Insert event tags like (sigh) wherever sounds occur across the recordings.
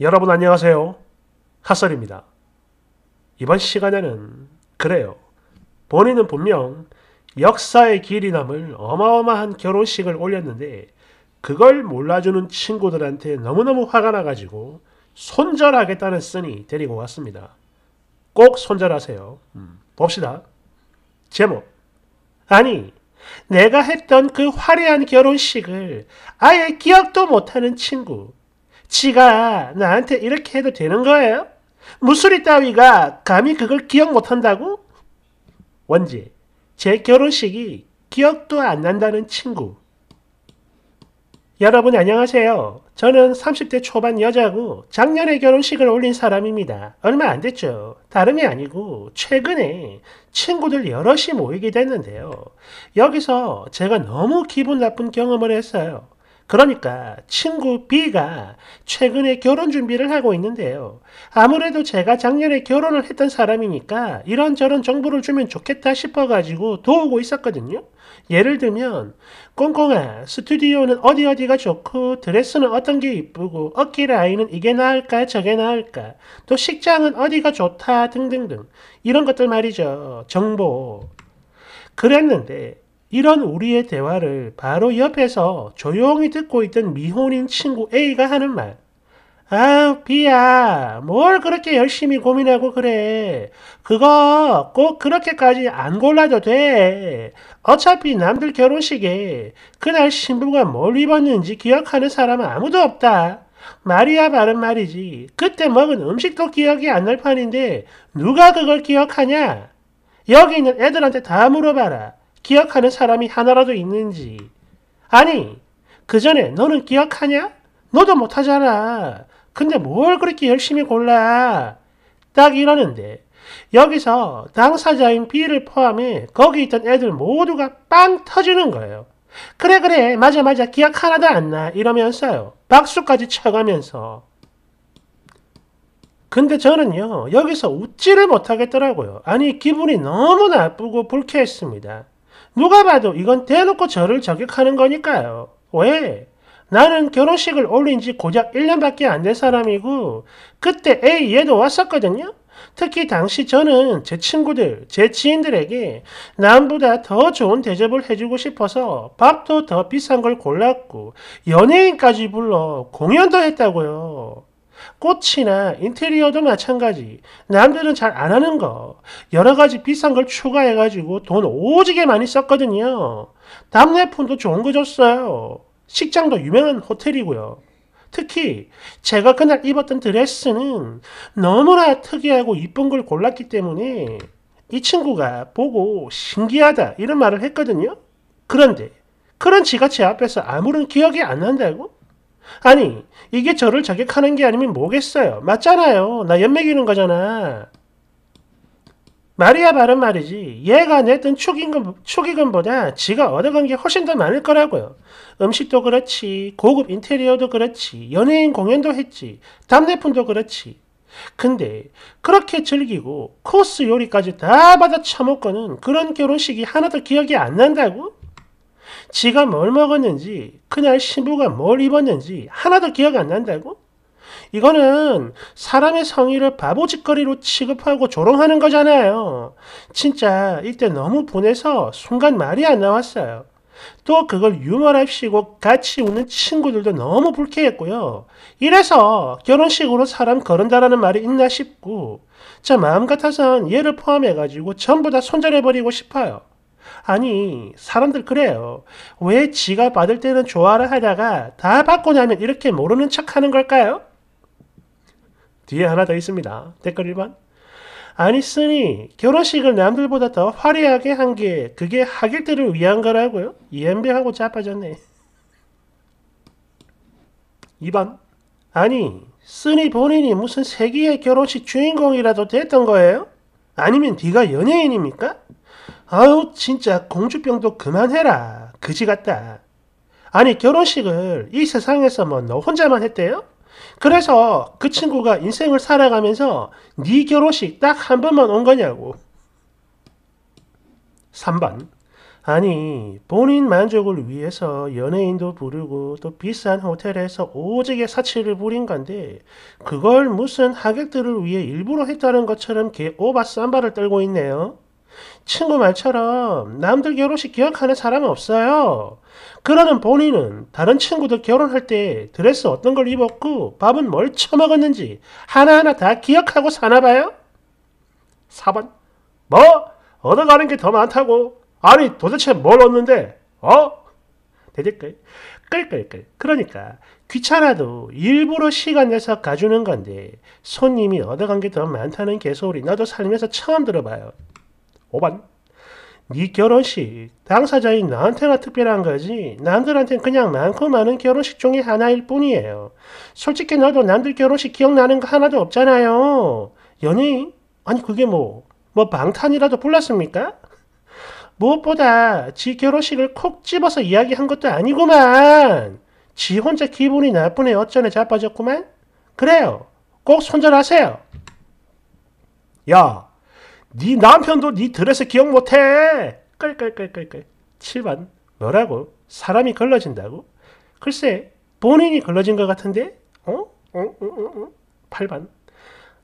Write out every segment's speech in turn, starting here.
여러분 안녕하세요. 핫설입니다. 이번 시간에는 그래요. 본인은 분명 역사의 길이 남을 어마어마한 결혼식을 올렸는데 그걸 몰라주는 친구들한테 너무너무 화가 나가지고 손절하겠다는 쓴이 데리고 왔습니다. 꼭 손절하세요. 음. 봅시다. 제목 아니 내가 했던 그 화려한 결혼식을 아예 기억도 못하는 친구 지가 나한테 이렇게 해도 되는 거예요? 무술이 따위가 감히 그걸 기억 못한다고? 원지, 제 결혼식이 기억도 안 난다는 친구. 여러분 안녕하세요. 저는 30대 초반 여자고 작년에 결혼식을 올린 사람입니다. 얼마 안 됐죠. 다름이 아니고 최근에 친구들 여럿이 모이게 됐는데요. 여기서 제가 너무 기분 나쁜 경험을 했어요. 그러니까 친구 B가 최근에 결혼 준비를 하고 있는데요. 아무래도 제가 작년에 결혼을 했던 사람이니까 이런저런 정보를 주면 좋겠다 싶어가지고 도우고 있었거든요. 예를 들면 꽁꽁아 스튜디오는 어디 어디가 좋고 드레스는 어떤 게 이쁘고 어깨 라인은 이게 나을까 저게 나을까 또 식장은 어디가 좋다 등등등 이런 것들 말이죠. 정보. 그랬는데 이런 우리의 대화를 바로 옆에서 조용히 듣고 있던 미혼인 친구 A가 하는 말. 아 B야, 뭘 그렇게 열심히 고민하고 그래. 그거 꼭 그렇게까지 안 골라도 돼. 어차피 남들 결혼식에 그날 신부가 뭘 입었는지 기억하는 사람은 아무도 없다. 말이야 바른 말이지. 그때 먹은 음식도 기억이 안 날 판인데 누가 그걸 기억하냐? 여기 있는 애들한테 다 물어봐라. 기억하는 사람이 하나라도 있는지. 아니, 그 전에 너는 기억하냐? 너도 못하잖아. 근데 뭘 그렇게 열심히 골라? 딱 이러는데 여기서 당사자인 B를 포함해 거기 있던 애들 모두가 빵 터지는 거예요. 그래 그래 맞아 맞아 기억 하나도 안 나 이러면서요. 박수까지 쳐가면서 근데 저는요 여기서 웃지를 못하겠더라고요. 아니 기분이 너무 나쁘고 불쾌했습니다. 누가 봐도 이건 대놓고 저를 저격하는 거니까요. 왜? 나는 결혼식을 올린 지 고작 1년밖에 안 된 사람이고 그때 A 얘도 왔었거든요. 특히 당시 저는 제 친구들, 제 지인들에게 남보다 더 좋은 대접을 해주고 싶어서 밥도 더 비싼 걸 골랐고 연예인까지 불러 공연도 했다고요. 꽃이나 인테리어도 마찬가지. 남들은 잘 안 하는 거. 여러 가지 비싼 걸 추가해가지고 돈 오지게 많이 썼거든요. 답례품도 좋은 거 줬어요. 식장도 유명한 호텔이고요. 특히 제가 그날 입었던 드레스는 너무나 특이하고 이쁜 걸 골랐기 때문에 이 친구가 보고 신기하다 이런 말을 했거든요. 그런데 그런 지가 제 앞에서 아무런 기억이 안 난다고? 아니, 이게 저를 자격하는 게 아니면 뭐겠어요? 맞잖아요. 나 연맥이는 거잖아. 말이야 바른 말이지 얘가 냈던 축의금, 축의금보다 지가 얻어간 게 훨씬 더 많을 거라고요. 음식도 그렇지 고급 인테리어도 그렇지 연예인 공연도 했지 담례품도 그렇지 근데 그렇게 즐기고 코스 요리까지 다 받아 처먹고는 그런 결혼식이 하나도 기억이 안 난다고? 지가 뭘 먹었는지, 그날 신부가 뭘 입었는지 하나도 기억 안 난다고? 이거는 사람의 성의를 바보짓거리로 취급하고 조롱하는 거잖아요. 진짜 이때 너무 분해서 순간 말이 안 나왔어요. 또 그걸 유머랍시고 같이 웃는 친구들도 너무 불쾌했고요. 이래서 결혼식으로 사람 거른다라는 말이 있나 싶고, 제 마음 같아선 얘를 포함해가지고 전부 다 손절해버리고 싶어요. 아니 사람들 그래요. 왜 지가 받을 때는 좋아를 하다가 다 받고 나면 이렇게 모르는 척하는 걸까요? 뒤에 하나 더 있습니다. 댓글 1번. 아니 쓰니 결혼식을 남들보다 더 화려하게 한 게 그게 하객들을 위한 거라고요? 이엠비하고 자빠졌네. 2번. 아니 쓰니 본인이 무슨 세기의 결혼식 주인공이라도 됐던 거예요? 아니면 네가 연예인입니까? 아유 진짜 공주병도 그만해라. 그지 같다. 아니 결혼식을 이 세상에서 뭐 너 혼자만 했대요? 그래서 그 친구가 인생을 살아가면서 네 결혼식 딱 한 번만 온 거냐고. 3번 아니 본인 만족을 위해서 연예인도 부르고 또 비싼 호텔에서 오지게 사치를 부린 건데 그걸 무슨 하객들을 위해 일부러 했다는 것처럼 개 오바 쌈바를 떨고 있네요. 친구 말처럼 남들 결혼식 기억하는 사람은 없어요. 그러는 본인은 다른 친구들 결혼할 때 드레스 어떤 걸 입었고 밥은 뭘 처먹었는지 하나하나 다 기억하고 사나 봐요? 4번 뭐? 얻어가는 게 더 많다고? 아니 도대체 뭘 얻는데? 어? 대댓글 끌끌끌 그러니까 귀찮아도 일부러 시간 내서 가주는 건데 손님이 얻어간 게 더 많다는 개소리 나도 살면서 처음 들어봐요. 5번. 네 결혼식 당사자인 나한테나 특별한 거지 남들한텐 그냥 많고 많은 결혼식 중의 하나일 뿐이에요. 솔직히 나도 남들 결혼식 기억나는 거 하나도 없잖아요. 연예인? 아니 그게 뭐, 뭐 방탄이라도 불렀습니까? 무엇보다 지 결혼식을 콕 집어서 이야기한 것도 아니구만. 지 혼자 기분이 나쁘네 어쩌네 자빠졌구만. 그래요. 꼭 손절하세요. 야, 네 남편도 네 드레스 기억 못해. 끌끌끌끌끌. 7번 뭐라고? 사람이 걸러진다고? 글쎄 본인이 걸러진 것 같은데? 어? 어? 어? 어? 어? 8번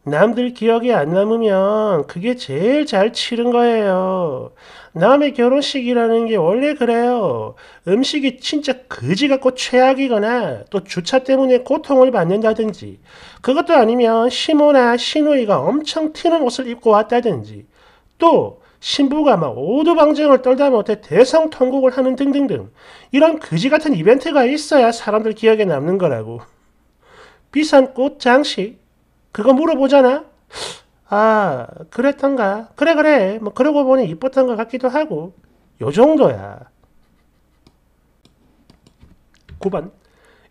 남들 기억에 안 남으면 그게 제일 잘 치른 거예요. 남의 결혼식이라는 게 원래 그래요. 음식이 진짜 거지 같고 최악이거나 또 주차 때문에 고통을 받는다든지 그것도 아니면 시모나 시누이가 엄청 튀는 옷을 입고 왔다든지 또 신부가 막 오두방정을 떨다 못해 대성통곡을 하는 등등등 이런 거지 같은 이벤트가 있어야 사람들 기억에 남는 거라고. 비싼 꽃 장식, 그거 물어보잖아? 아, 그랬던가? 그래, 그래. 뭐, 그러고 보니 이뻤던 것 같기도 하고. 요 정도야. 9번.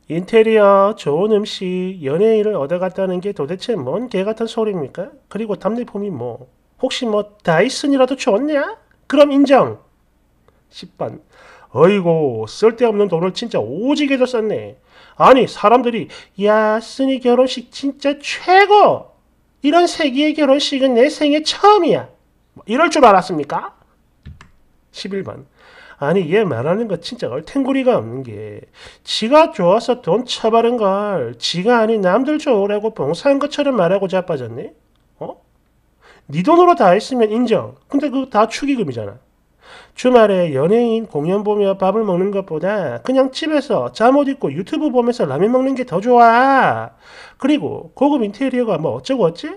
인테리어, 좋은 음식, 연예인을 얻어갔다는 게 도대체 뭔 개 같은 소리입니까? 그리고 답례품이 뭐? 혹시 뭐 다이슨이라도 줬냐? 그럼 인정! 10번. 어이고, 쓸데없는 돈을 진짜 오지게도 썼네. 아니 사람들이 야스니 결혼식 진짜 최고 이런 세기의 결혼식은 내 생애 처음이야 뭐 이럴 줄 알았습니까? 11번 아니 얘 말하는 거 진짜 얼탱구리가 없는 게 지가 좋아서 돈 처바른 걸 지가 아닌 남들 좋으라고 봉사한 것처럼 말하고 자빠졌네? 어? 네 돈으로 다 했으면 인정 근데 그거 다 축의금이잖아 주말에 연예인 공연 보며 밥을 먹는 것보다 그냥 집에서 잠옷 입고 유튜브 보면서 라면 먹는 게 더 좋아. 그리고 고급 인테리어가 뭐 어쩌고 어찌?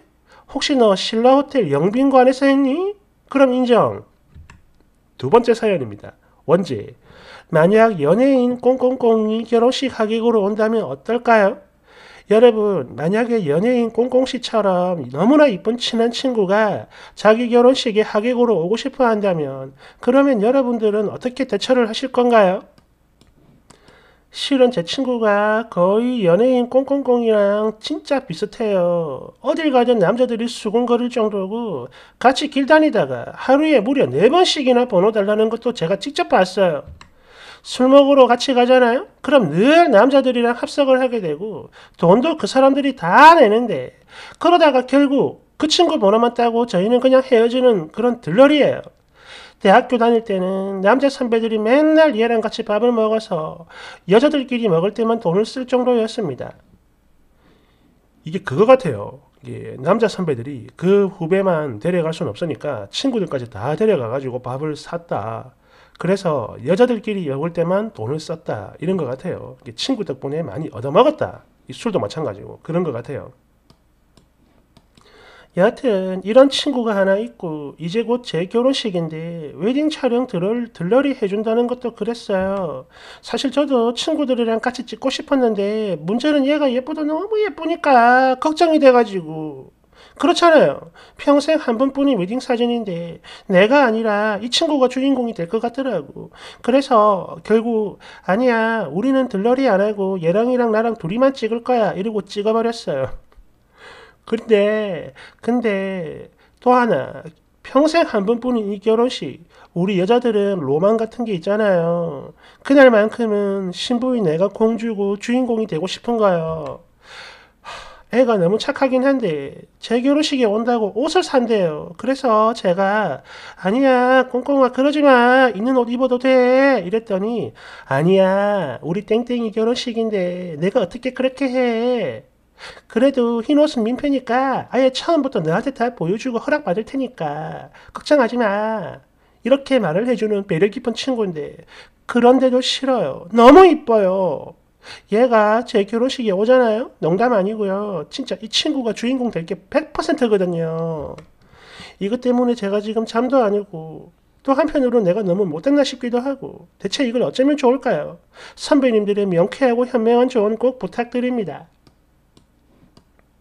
혹시 너 신라 호텔 영빈관에서 했니? 그럼 인정. 두 번째 사연입니다. 원지. 만약 연예인 꽁꽁꽁이 결혼식 하객으로 온다면 어떨까요? 여러분, 만약에 연예인 꽁꽁씨처럼 너무나 이쁜 친한 친구가 자기 결혼식에 하객으로 오고 싶어 한다면 그러면 여러분들은 어떻게 대처를 하실 건가요? 실은 제 친구가 거의 연예인 꽁꽁꽁이랑 진짜 비슷해요. 어딜 가든 남자들이 수군거릴 정도고 같이 길 다니다가 하루에 무려 4번씩이나 번호 달라는 것도 제가 직접 봤어요. 술 먹으러 같이 가잖아요? 그럼 늘 남자들이랑 합석을 하게 되고 돈도 그 사람들이 다 내는데 그러다가 결국 그 친구 보호만 따고 저희는 그냥 헤어지는 그런 들러리예요. 대학교 다닐 때는 남자 선배들이 맨날 얘랑 같이 밥을 먹어서 여자들끼리 먹을 때만 돈을 쓸 정도였습니다. 이게 그거 같아요. 예, 남자 선배들이 그 후배만 데려갈 순 없으니까 친구들까지 다 데려가가지고 밥을 샀다. 그래서 여자들끼리 먹을 때만 돈을 썼다 이런 것 같아요. 친구 덕분에 많이 얻어먹었다. 이 술도 마찬가지고 그런 것 같아요. 여하튼 이런 친구가 하나 있고 이제 곧 제 결혼식인데 웨딩 촬영 들을, 들러리 해준다는 것도 그랬어요. 사실 저도 친구들이랑 같이 찍고 싶었는데 문제는 얘가 예쁘다 너무 예쁘니까 걱정이 돼가지고 그렇잖아요. 평생 한 번뿐인 웨딩 사진인데 내가 아니라 이 친구가 주인공이 될 것 같더라고. 그래서 결국 아니야 우리는 들러리 안 하고 얘랑이랑 나랑 둘이만 찍을 거야 이러고 찍어버렸어요. 근데 근데 또 하나 평생 한 번뿐인 이 결혼식 우리 여자들은 로망 같은 게 있잖아요. 그날만큼은 신부인 내가 공주고 주인공이 되고 싶은 거예요. 애가 너무 착하긴 한데 제 결혼식에 온다고 옷을 산대요. 그래서 제가 아니야 꽁꽁아 그러지마 있는 옷 입어도 돼 이랬더니 아니야 우리 땡땡이 결혼식인데 내가 어떻게 그렇게 해 그래도 흰 옷은 민폐니까 아예 처음부터 너한테 다 보여주고 허락받을 테니까 걱정하지 마. 이렇게 말을 해주는 배려 깊은 친구인데 그런데도 싫어요. 너무 이뻐요. 얘가 제 결혼식에 오잖아요. 농담 아니고요. 진짜 이 친구가 주인공 될 게 100%거든요. 이것 때문에 제가 지금 잠도 안 오고 또 한편으로 내가 너무 못됐나 싶기도 하고 대체 이걸 어쩌면 좋을까요? 선배님들의 명쾌하고 현명한 조언 꼭 부탁드립니다.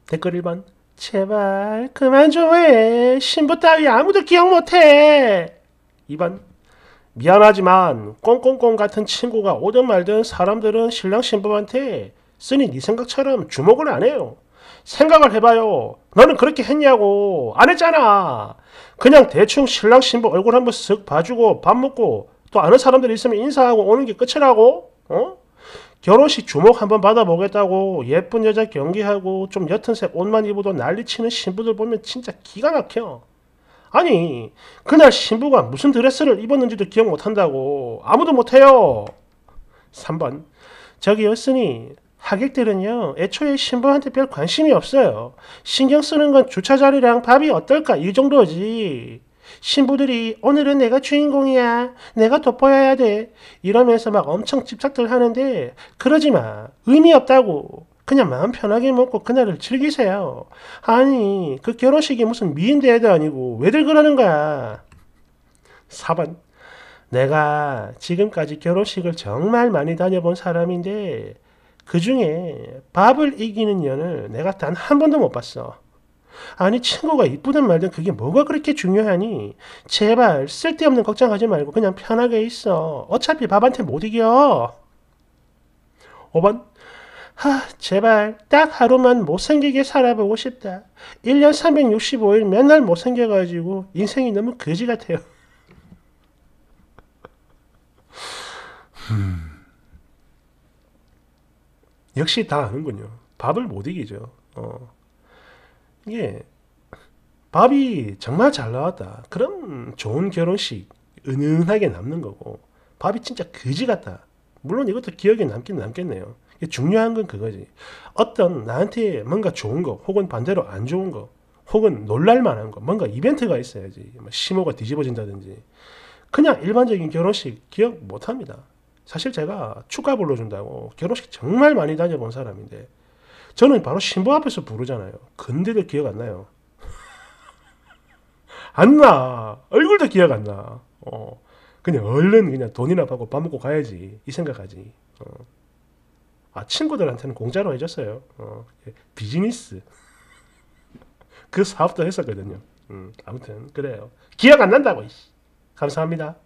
댓글 1번 제발 그만 좀 해. 신부 따위 아무도 기억 못해. 2번 미안하지만 꽁꽁꽁 같은 친구가 오든 말든 사람들은 신랑 신부한테 쓰니 네 생각처럼 주목을 안 해요. 생각을 해봐요. 너는 그렇게 했냐고. 안 했잖아. 그냥 대충 신랑 신부 얼굴 한번 쓱 봐주고 밥 먹고 또 아는 사람들 이 있으면 인사하고 오는 게 끝이라고. 어? 결혼식 주목 한번 받아보겠다고 예쁜 여자 경기하고 좀 옅은색 옷만 입어도 난리치는 신부들 보면 진짜 기가 막혀. 아니 그날 신부가 무슨 드레스를 입었는지도 기억 못한다고 아무도 못해요. 3번 저기였으니 하객들은요 애초에 신부한테 별 관심이 없어요. 신경 쓰는 건 주차 자리랑 밥이 어떨까 이 정도지. 신부들이 오늘은 내가 주인공이야. 내가 돋보여야 돼. 이러면서 막 엄청 집착들 하는데 그러지 마. 의미 없다고. 그냥 마음 편하게 먹고 그날을 즐기세요. 아니, 그 결혼식이 무슨 미인대회도 아니고 왜들 그러는 거야? 4번. 내가 지금까지 결혼식을 정말 많이 다녀본 사람인데 그 중에 밥을 이기는 연을 내가 단 한 번도 못 봤어. 아니 친구가 이쁘든 말든 그게 뭐가 그렇게 중요하니 제발 쓸데없는 걱정하지 말고 그냥 편하게 있어 어차피 밥한테 못 이겨 5번 하, 제발 딱 하루만 못생기게 살아보고 싶다. 1년 365일 맨날 못생겨가지고 인생이 너무 거지 같아요. 음. 역시 다 아는군요. 밥을 못 이기죠. 어. 예. 밥이 정말 잘 나왔다. 그럼 좋은 결혼식 은은하게 남는 거고 밥이 진짜 거지 같다. 물론 이것도 기억에 남긴 남겠네요. 중요한 건 그거지. 어떤 나한테 뭔가 좋은 거, 혹은 반대로 안 좋은 거, 혹은 놀랄만한 거, 뭔가 이벤트가 있어야지. 뭐 심호가 뒤집어진다든지. 그냥 일반적인 결혼식 기억 못 합니다. 사실 제가 축가 불러준다고 결혼식 정말 많이 다녀본 사람인데, 저는 바로 신부 앞에서 부르잖아요. 근데도 기억 안 나요. (laughs) 안 나. 얼굴도 기억 안 나. 어. 그냥 얼른 그냥 돈이나 받고 밥 먹고 가야지. 이 생각하지. 어. 아, 친구들한테는 공짜로 해줬어요. 어, 비즈니스. (laughs) 그 사업도 했었거든요. 음, 아무튼, 그래요. 기억 안 난다고, 이씨. 감사합니다.